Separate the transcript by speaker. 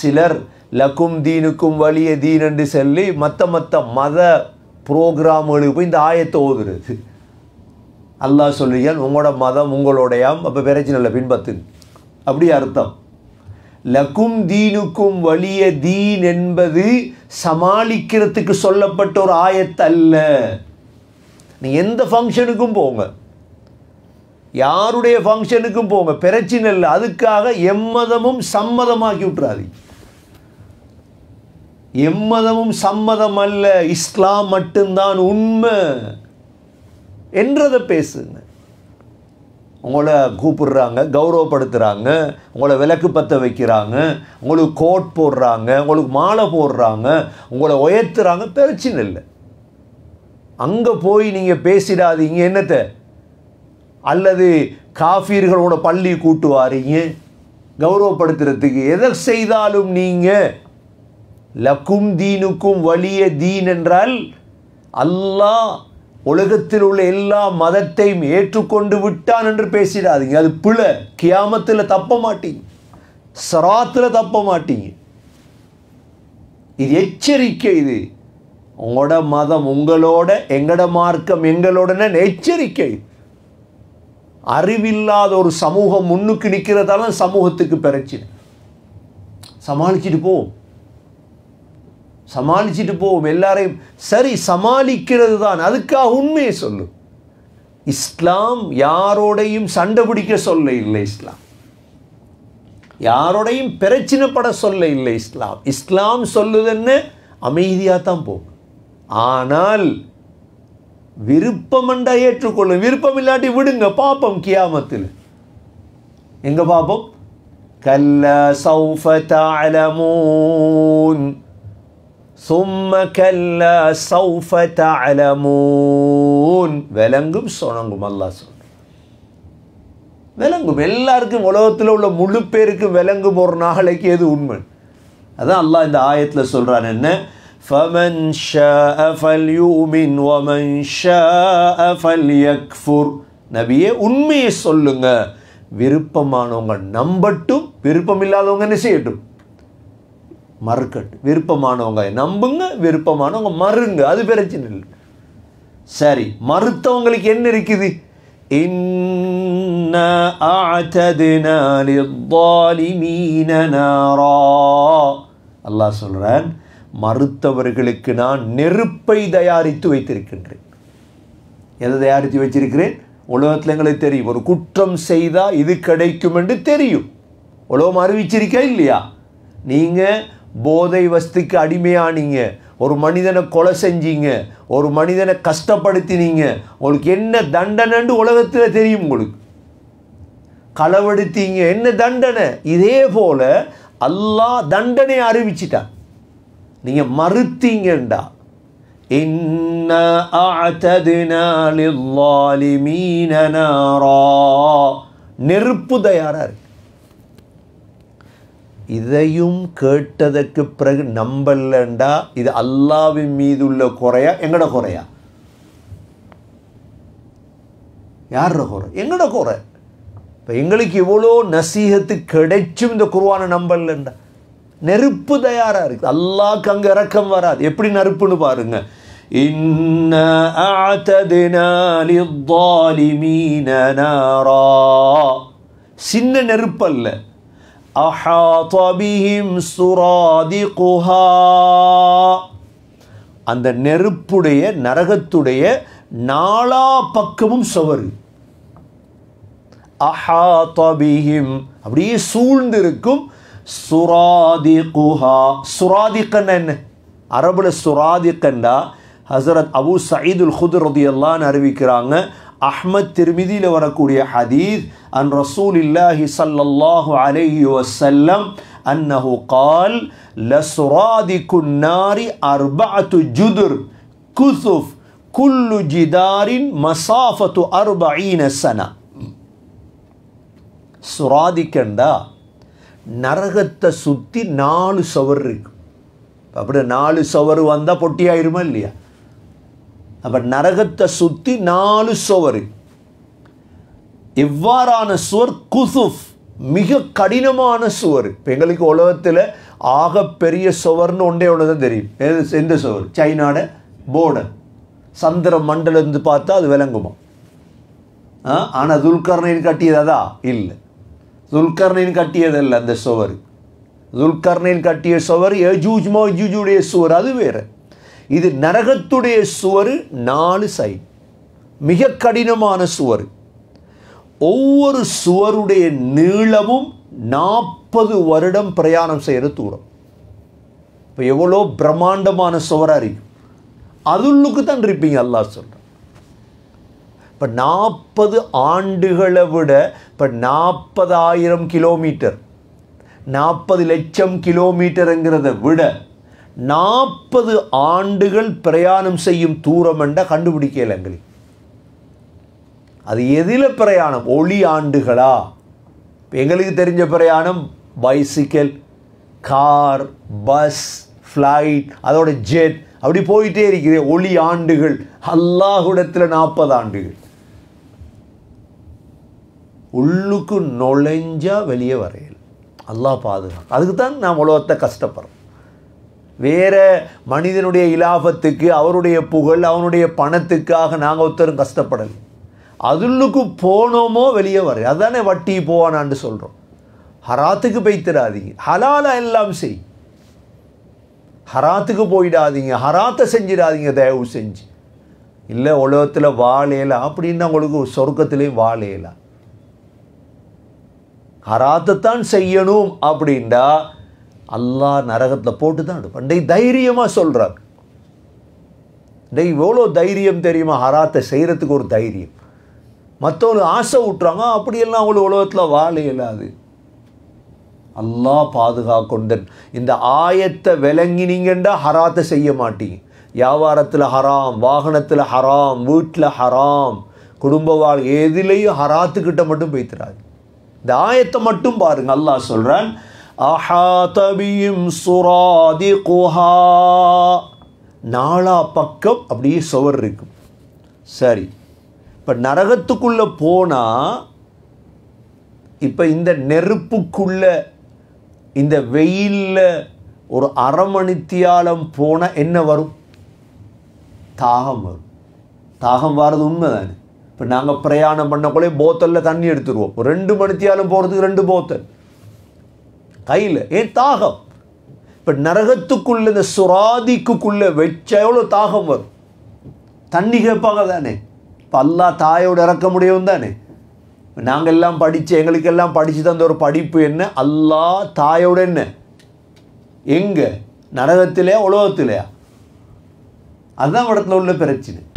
Speaker 1: சிலர் லக்கும் தீனுக்கும் வலிய தீன் என்று சொல்லி மற்ற மற்ற மத ப்ரோக்ராம்களுக்கு போய் இந்த ஆயத்தை ஓதுறது அல்லாஹ் சொல்லுகிறான் உங்களோட மதம் உங்களுடைய அப்போ பிரச்சனை இல்லை அப்படி அர்த்தம் லக்கும் தீனுக்கும் வலிய தீன் என்பது சமாளிக்கிறதுக்கு சொல்லப்பட்ட ஒரு ஆயத்தல்ல நீ எந்த ஃபங்க்ஷனுக்கும் போங்க யாருடைய ஃபங்க்ஷனுக்கும் போங்க பிரச்சனை இல்லை அதுக்காக எம்மதமும் சம்மதமாக்கி விட்டுறாது எம்மதமும் சம்மதம் அல்ல இஸ்லாம் மட்டும்தான் உண்மை என்றதை பேசுங்க உங்களை கூப்பிடுறாங்க கௌரவப்படுத்துகிறாங்க உங்களை விளக்கு பற்ற வைக்கிறாங்க உங்களுக்கு கோட் போடுறாங்க உங்களுக்கு மாலை போடுறாங்க உங்களை உயர்த்துறாங்க பிரச்சனை இல்லை அங்கே போய் நீங்கள் பேசிடாதீங்க என்னத்தை அல்லது காஃபீர்களோட பள்ளி கூட்டு வாரீங்க கௌரவப்படுத்துறதுக்கு எதை செய்தாலும் நீங்கள் லக்கும் தீனுக்கும் வலிய தீன் என்றால் அல்லாஹ் உலகத்தில் உள்ள எல்லா மதத்தையும் ஏற்றுக்கொண்டு விட்டான் என்று பேசிடாதீங்க அது பிழை கியாமத்தில் தப்ப மாட்டீங்க சராத்தில் தப்ப மாட்டீங்க இது எச்சரிக்கை இது உங்களோட மதம் உங்களோட எங்களோட மார்க்கம் எங்களோடன எச்சரிக்கை அறிவில்லாத ஒரு சமூகம் முன்னுக்கு நிற்கிறதால சமூகத்துக்கு பிரச்சனை சமாளிச்சுட்டு போவோம் சமாளிச்சுட்டு போவோம் எல்லாரையும் சரி சமாளிக்கிறது தான் அதுக்காக உண்மையை சொல்லு இஸ்லாம் யாரோடையும் சண்டை பிடிக்க சொல்ல இல்லை இஸ்லாம் யாரோடையும் பிரச்சனைப்பட சொல்ல இல்லை இஸ்லாம் இஸ்லாம் சொல்லுதுன்னு அமைதியாக தான் போகும் ஆனால் விருப்பம்ண்டா ஏற்றுக்கொள்ளும் விருப்பம் இல்லாட்டி விடுங்க பாப்பம் கியாமத்தில் எங்க பாப்பம் கல்ல சௌஃப தலமூன் சும்ம கல்ல சௌஃப தலமூன் விலங்கும் சுணங்கும் அல்லா சொல் விலங்கும் எல்லாருக்கும் உலகத்தில் உள்ள முழு பேருக்கும் விலங்கும் ஒரு நாளைக்கு எது உண்மை அதான் அல்லாஹ் இந்த ஆயத்தில் சொல்கிறான் என்ன فمن ஷா فليؤمن ومن شاء فليكفر நபியே உண்மையை சொல்லுங்க விருப்பமானவங்க நம்பட்டும் விருப்பம் இல்லாதவங்க என்ன செய்யட்டும் மறுக்கட்டும் விருப்பமானவங்க நம்புங்க விருப்பமானவங்க மறுங்க அது பிரச்சனை இல்லை சரி மறுத்தவங்களுக்கு என்ன இருக்குது إنا أعتدنا للظالمين மறுத்தவர்களுக்கு நான் நெருப்பை தயாரித்து வைத்திருக்கின்றேன் எதை தயாரித்து வச்சிருக்கிறேன் உலகத்தில் எங்களுக்கு தெரியும் ஒரு குற்றம் செய்தால் இது கிடைக்கும் என்று தெரியும் உலகம் அறிவிச்சிருக்கா இல்லையா நீங்கள் போதை வஸ்துக்கு அடிமையானீங்க ஒரு மனிதனை கொலை செஞ்சீங்க ஒரு மனிதனை கஷ்டப்படுத்தினீங்க உங்களுக்கு என்ன தண்டனைன்னு உலகத்தில் தெரியும் உங்களுக்கு களவெடுத்தீங்க என்ன தண்டனை இதே போல் அல்லா தண்டனை அறிவிச்சிட்டான் நீங்கள் மறுத்தீங்கண்டா நெருப்பு தயாரா இருக்கு இதையும் கேட்டதற்கு பிறகு நம்பலண்டா இது அல்லாவின் மீது உள்ள குறையா எங்கட குறையா யார குறை எங்கட குறை இப்போ எங்களுக்கு எவ்வளோ நசீகத்து கிடைச்சும் இந்த குருவான நம்பலண்டா நெருப்பு தயாராக இருக்குது அல்லாக்கு அங்கே இறக்கம் வராது எப்படி நெருப்புன்னு பாருங்க சின்ன நெருப்பல்ல أحاط அந்த நெருப்புடைய நரகத்துடைய நாலா பக்கமும் அஹா அஹாத்தபிஹிம் அப்படியே சூழ்ந்திருக்கும் இருக்கும் சுராதிகுஹா சுராதிக்கன் என்ன அரபில் சுராதிக்கண்டா ஹசரத் அபு சயீதுல் ஹுது ரதியல்லான்னு அறிவிக்கிறாங்க அஹ்மத் திருமிதியில் வரக்கூடிய ஹதீஸ் அன் ரசூல் இல்லாஹி சல்லல்லாஹு அலைஹி வசல்லம் அன்னஹு கால் லசுராதிக்கு நாரி அர்பாத்து ஜுதுர் குசுஃப் குல்லு ஜிதாரின் மசாஃபத்து அர்பீன சனா சுராதிக்கண்டா நரகத்தை சுற்றி நாலு சவர் இருக்கு அப்படி நாலு சவர் வந்தால் பொட்டியாயிருமா இல்லையா அப்போ நரகத்தை சுற்றி நாலு சுவர் எவ்வாறான சுவர் குசுஃப் மிக கடினமான சுவர் இப்போ எங்களுக்கு உலகத்தில் ஆகப்பெரிய சுவர்னு ஒன்றே ஒன்று தான் தெரியும் எந்த சுவர் சைனாட போர்டர் சந்திர மண்டலம் பார்த்தா அது விளங்குமா ஆனால் துல்கர்ணையின் கட்டியதாதா இல்லை துல்கர்ணின் கட்டியதல்ல அந்த சுவர் துல்கர்ணின் கட்டிய சுவர் எஜூஜ் மோஜூஜுடைய சுவர் அது வேறு இது நரகத்துடைய சுவர் நாலு சைட் மிக கடினமான சுவர் ஒவ்வொரு சுவருடைய நீளமும் நாற்பது வருடம் பிரயாணம் செய்கிற தூரம் இப்போ எவ்வளோ பிரம்மாண்டமான சுவராக இருக்கும் அதுள்ளுக்கு தான் இருப்பீங்க அல்லா சொல்கிறேன் இப்போ நாற்பது ஆண்டுகளை விட இப்போ நாற்பதாயிரம் கிலோமீட்டர் நாற்பது லட்சம் கிலோமீட்டருங்கிறத விட நாற்பது ஆண்டுகள் பிரயாணம் செய்யும் தூரம் என்ற கண்டுபிடிக்கல எங்களுக்கு அது எதில் பிரயாணம் ஒளி ஆண்டுகளா எங்களுக்கு தெரிஞ்ச பிரயாணம் பைசிக்கிள் கார் பஸ் ஃப்ளைட் அதோட ஜெட் அப்படி போயிட்டே இருக்கிறேன் ஒளி ஆண்டுகள் அல்லாஹுடத்தில் நாற்பது ஆண்டுகள் உள்ளுக்கு நுழைஞ்சால் வெளியே வரையல் அல்லா பாதுகாப்பு அதுக்கு தான் நாம் உலகத்தை கஷ்டப்படுறோம் வேறு மனிதனுடைய இலாபத்துக்கு அவருடைய புகழ் அவனுடைய பணத்துக்காக நாங்கள் ஒருத்தரும் கஷ்டப்படலை அதுள்ளுக்கு போனோமோ வெளியே வர அதுதானே வட்டி போவானான்னு சொல்கிறோம் ஹராத்துக்கு போய்த்திடாதீங்க ஹலாலா எல்லாம் செய் ஹராத்துக்கு போயிடாதீங்க ஹராத்தை செஞ்சிடாதீங்க தயவு செஞ்சு இல்லை உலகத்தில் வாழையலாம் அப்படின்னா உங்களுக்கு சொர்க்கத்துலேயும் வாழையலாம் ஹராத்தைத்தான் செய்யணும் அப்படின்டா அல்லாஹ் நரகத்தில் போட்டு தான் எடுப்பான் டெய் தைரியமாக சொல்கிறார் டெய் எவ்வளோ தைரியம் தெரியுமா ஹராத்தை செய்கிறதுக்கு ஒரு தைரியம் மற்றவங்க ஆசை விட்டுறாங்க அப்படியெல்லாம் அவங்களுக்கு உலகத்தில் வாழ இயலாது அல்லா பாதுகாக்கொண்டன் இந்த ஆயத்தை விளங்கினீங்கன்றா ஹராத்தை செய்ய மாட்டீங்க வியாபாரத்தில் ஹராம் வாகனத்தில் ஹராம் வீட்டில் ஹராம் குடும்ப வாழ் எதுலேயும் ஹராத்துக்கிட்ட மட்டும் போய்த்துறாது இந்த ஆயத்தை மட்டும் பாருங்க அல்லாஹ் சொல்றான் அஹாதபியும் சுராதி குஹா நாலா பக்கம் அப்படியே சுவர் இருக்கும் சரி இப்போ நரகத்துக்குள்ளே போனால் இப்போ இந்த நெருப்புக்குள்ளே இந்த வெயிலில் ஒரு அரை மணித்தியாலம் போனால் என்ன வரும் தாகம் வரும் தாகம் வர்றது உண்மை தானே இப்போ நாங்கள் பிரயாணம் பண்ணக்குள்ளே போத்தலில் தண்ணி எடுத்துருவோம் ரெண்டு மணித்தியாலும் போகிறதுக்கு ரெண்டு போத்தல் கையில் ஏன் தாகம் இப்போ நரகத்துக்குள்ளே இந்த சுராதிக்குள்ளே வச்ச எவ்வளோ தாகம் வரும் தண்ணி கேட்பாங்க தானே இப்போ அல்லா தாயோடு இறக்க முடியும் தானே நாங்கள் எல்லாம் படித்து எங்களுக்கெல்லாம் படித்து தந்த ஒரு படிப்பு என்ன அல்லா தாயோட என்ன எங்கே நரகத்திலே உலகத்திலையா அதுதான் இடத்துல உள்ள பிரச்சனை